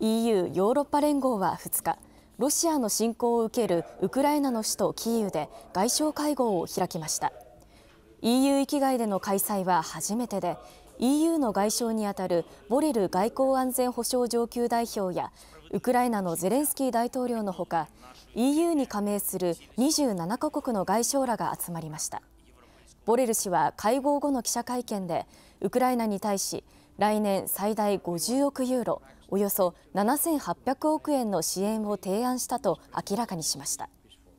EU= ヨーロッパ連合は2日ロシアの侵攻を受けるウクライナの首都キーウで外相会合を開きました EU 域外での開催は初めてで EU の外相にあたるボレル外交安全保障上級代表やウクライナのゼレンスキー大統領のほか EU に加盟する27カ国の外相らが集まりましたボレル氏は会合後の記者会見でウクライナに対し来年最大50億ユーロおよそ7800億円の支援を提案したと明らかにしました。